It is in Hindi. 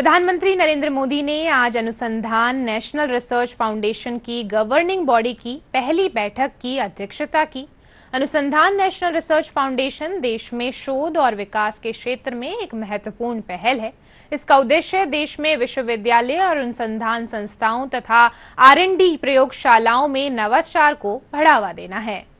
प्रधानमंत्री नरेंद्र मोदी ने आज अनुसंधान नेशनल रिसर्च फाउंडेशन की गवर्निंग बॉडी की पहली बैठक की अध्यक्षता की अनुसंधान नेशनल रिसर्च फाउंडेशन देश में शोध और विकास के क्षेत्र में एक महत्वपूर्ण पहल है इसका उद्देश्य देश में विश्वविद्यालय और अनुसंधान संस्थाओं तथा आरएनडी प्रयोगशालाओं में नवाचार को बढ़ावा देना है